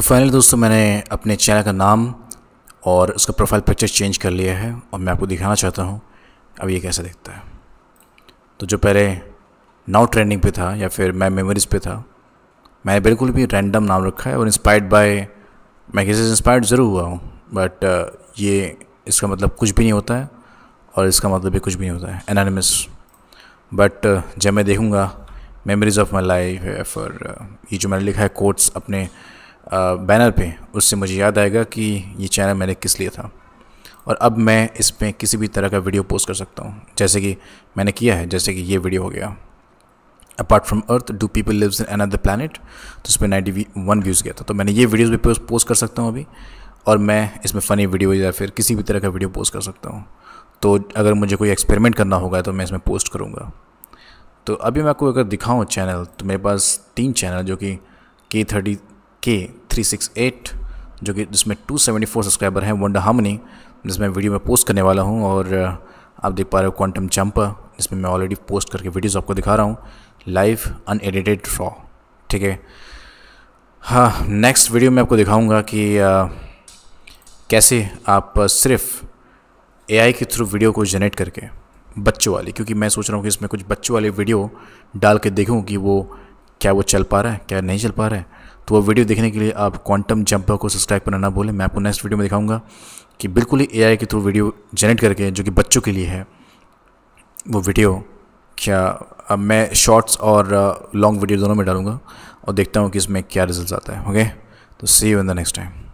तो फाइनली दोस्तों मैंने अपने चैनल का नाम और उसका प्रोफाइल पिक्चर चेंज कर लिया है और मैं आपको दिखाना चाहता हूँ अब ये कैसा दिखता है तो जो पहले नाउ ट्रेंडिंग पे था या फिर मैं मेमोरीज पे था मैंने बिल्कुल भी रैंडम नाम रखा है और इंस्पायर्ड बाय मैं किसी से इंस्पायर्ड ज़रूर हुआ हूँ बट uh, ये इसका मतलब कुछ भी नहीं होता है और इसका मतलब भी कुछ भी नहीं होता है एनानिमस बट uh, जब मैं देखूँगा मेमोरीज ऑफ माई लाइफ या फिर ये जो मैंने लिखा है कोट्स अपने बैनर पे उससे मुझे याद आएगा कि ये चैनल मैंने किस लिए था और अब मैं इस पर किसी भी तरह का वीडियो पोस्ट कर सकता हूँ जैसे कि मैंने किया है जैसे कि ये वीडियो हो गया apart from earth do people lives in another planet तो उस पर नाइन्टी वन व्यूज़ गया था तो मैंने ये वीडियोज़ भी पोस्ट कर सकता हूँ अभी और मैं इसमें फ़नी वीडियो या फिर किसी भी तरह का वीडियो पोस्ट कर सकता हूँ तो अगर मुझे कोई एक्सपेरिमेंट करना होगा तो मैं इसमें पोस्ट करूँगा तो अभी मैं आपको अगर दिखाऊँ चैनल तो मेरे पास तीन चैनल जो कि के थर्टी के थ्री सिक्स एट जो कि जिसमें टू सेवेंटी फोर सब्सक्राइबर हैं वंडर हमनी जिसमें वीडियो में पोस्ट करने वाला हूँ और आप देख पा रहे हो क्वांटम चंपर जिसमें मैं ऑलरेडी पोस्ट करके वीडियोस आपको दिखा रहा हूँ लाइव अनएडिटेड रॉ ठीक है हाँ नेक्स्ट वीडियो में आपको दिखाऊँगा कि आ, कैसे आप सिर्फ ए के थ्रू वीडियो को जनरेट करके बच्चों वाली क्योंकि मैं सोच रहा हूँ कि इसमें कुछ बच्चों वाले वीडियो डाल के देखूँ कि वो क्या वो चल पा रहा है क्या नहीं चल पा रहा है तो वो वीडियो देखने के लिए आप क्वांटम जंपर को सब्सक्राइब करना ना भूलें मैं आपको नेक्स्ट वीडियो में दिखाऊंगा कि बिल्कुल ही एआई के थ्रू वीडियो जनरेट करके जो कि बच्चों के लिए है वो वीडियो क्या अब मैं शॉर्ट्स और लॉन्ग वीडियो दोनों में डालूंगा और देखता हूँ कि इसमें क्या रिजल्ट आता है ओके तो see you in the next time